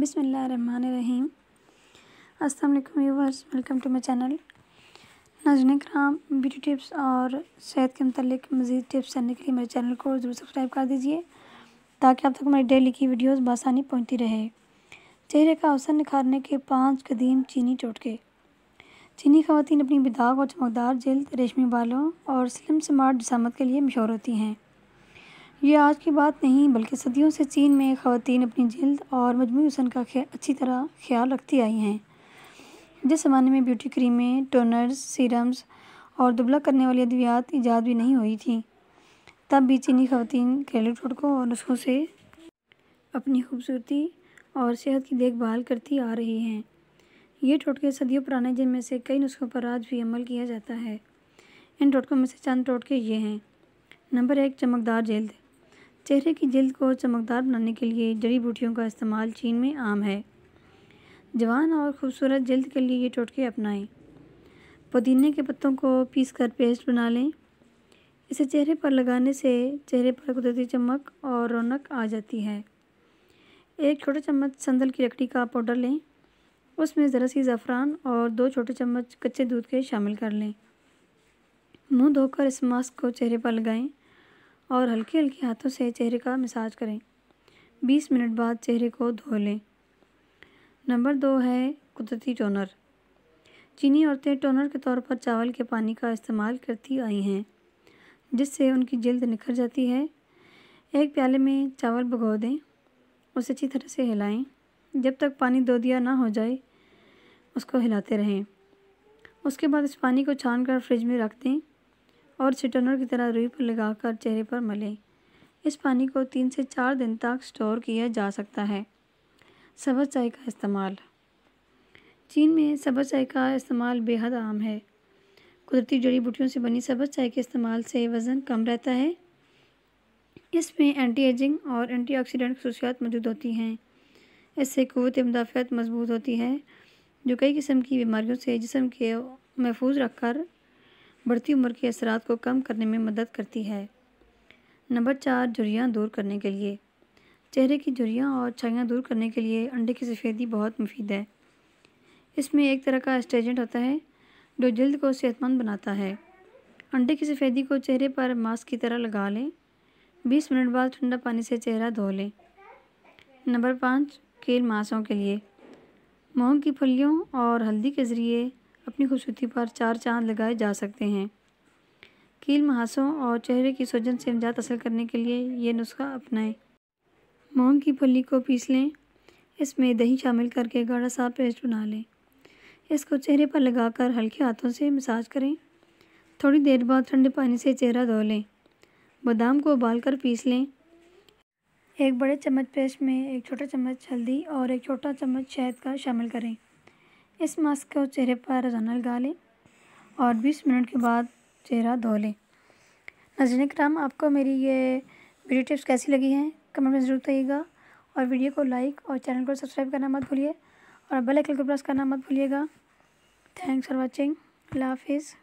बिसमीम अस्सलाम viewers welcome to my channel नाजन कराम ब्यूटी टिप्स और सेहत के मतलब मज़ीद टिप्स जानने के लिए मेरे चैनल को ज़रूर सब्सक्राइब कर दीजिए ताकि आप तक मेरी डेली की वीडियोस बसानी पहुंचती रहे चेहरे का अवसर निखारने के पांच कदीम चीनी चोटके चीनी खातन अपनी बिदाग और चमकदार जल्द रेशमी बालों और स्लिम स्मार्ट जसामत के लिए मशहूर होती हैं ये आज की बात नहीं बल्कि सदियों से चीन में ख़वान अपनी जल्द और मजमू हुसन का अच्छी तरह ख्याल रखती आई हैं जिस ज़माने में ब्यूटी क्रीमें टोनर्स सीरम्स और दुबला करने वाली अद्वियात ईजाद भी नहीं हुई थी तब भी चीनी खातन घरेलू टोटकों और नुस्खों से अपनी खूबसूरती और सेहत की देखभाल करती आ रही हैं ये टोटके सदियों पुराने जिनमें से कई नुस्खों पर आज भी अमल किया जाता है इन टोटकों में से चंद टोटके ये हैं नंबर एक चमकदार जल्द चेहरे की जल्द को चमकदार बनाने के लिए जड़ी बूटियों का इस्तेमाल चीन में आम है जवान और खूबसूरत जल्द के लिए ये टोटके अपनाएं पुदीने के पत्तों को पीस कर पेस्ट बना लें इसे चेहरे पर लगाने से चेहरे पर कुदरती चमक और रौनक आ जाती है एक छोटे चम्मच संदल की लकड़ी का पाउडर लें उसमें ज़रा सी ज़फ़रान और दो छोटे चम्मच कच्चे दूध के शामिल कर लें मुंह धोकर इस मास्क को चेहरे पर लगाएं और हल्के हल्के हाथों से चेहरे का मसाज करें 20 मिनट बाद चेहरे को धो लें नंबर दो है कुदरती टोनर चीनी औरतें टोनर के तौर पर चावल के पानी का इस्तेमाल करती आई हैं जिससे उनकी जल्द निखर जाती है एक प्याले में चावल भगो दें उसे अच्छी तरह से हिलाएं जब तक पानी दो दिया ना हो जाए उसको हिलाते रहें उसके बाद इस पानी को छान कर फ्रिज में रख दें और छिटनों की तरह रुई पर लगाकर चेहरे पर मलें इस पानी को तीन से चार दिन तक स्टोर किया जा सकता है सबर चाय का इस्तेमाल चीन में सबर चाय का इस्तेमाल बेहद आम है कुदरती जड़ी बूटियों से बनी सबर चाय के इस्तेमाल से वज़न कम रहता है इसमें एंटी एजिंग और एंटी ऑक्सीडेंट खसूसियात मौजूद होती हैं इससे क़वत मुदाफ़त मजबूत होती है जो कई किस्म की बीमारियों से जिसम के महफूज रखकर बढ़ती उम्र के असरात को कम करने में मदद करती है नंबर चार झुरियाँ दूर करने के लिए चेहरे की झुरियाँ और छाइयाँ दूर करने के लिए अंडे की सफ़ेदी बहुत मुफीद है इसमें एक तरह का एस्टेजेंट होता है जो जल्द को सेहतमंद बनाता है अंडे की सफ़ेदी को चेहरे पर मास्क की तरह लगा लें बीस मिनट बाद ठंडा पानी से चेहरा धो लें नंबर पाँच केल मांसों के लिए मोह की फलियों और हल्दी के ज़रिए अपनी खूबसूरती पर चार चांद लगाए जा सकते हैं कील महासों और चेहरे की सोजन से निजात हासिल करने के लिए ये नुस्खा अपनाएं मोंग की फली को पीस लें इसमें दही शामिल करके गाढ़ा सा पेस्ट बना लें इसको चेहरे पर लगाकर हल्के हाथों से मसाज करें थोड़ी देर बाद ठंडे पानी से चेहरा धो लें बादाम को उबाल कर पीस लें एक बड़े चम्मच पेस्ट में एक छोटा चम्मच हल्दी और एक छोटा चम्मच शहद का शामिल करें इस मास्क को चेहरे पर रोजाना लगा लें और बीस मिनट के बाद चेहरा धो लें नाजन कराम आपको मेरी ये वीडियो टिप्स कैसी लगी हैं कमेंट में ज़रूर बताइएगा और वीडियो को लाइक और चैनल को सब्सक्राइब करना मत भूलिए और बेल आइकन को प्रेस करना मत भूलिएगा थैंक्स फॉर वॉचिंग अल्लाह हाफिज़